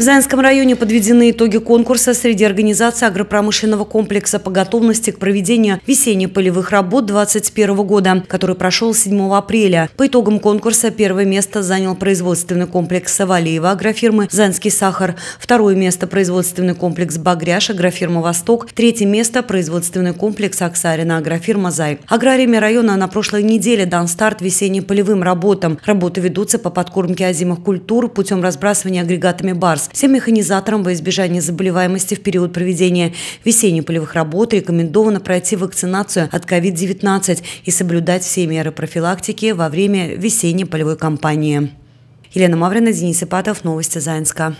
В Заинском районе подведены итоги конкурса среди организаций агропромышленного комплекса по готовности к проведению весенних полевых работ 2021 года, который прошел 7 апреля. По итогам конкурса первое место занял производственный комплекс Савалиева агрофирмы «Заинский сахар», второе место – производственный комплекс «Багряш» агрофирма «Восток», третье место – производственный комплекс «Оксарина» агрофирма «Зай». Аграриями района на прошлой неделе дан старт весенним полевым работам. Работы ведутся по подкормке озимых культур путем разбрасывания агрегатами «Барс». Всем механизаторам во избежание заболеваемости в период проведения весенне-полевых работ рекомендовано пройти вакцинацию от COVID-19 и соблюдать все меры профилактики во время весенней полевой кампании. Елена Маврина, Денис Ипатов, Новости Заинска.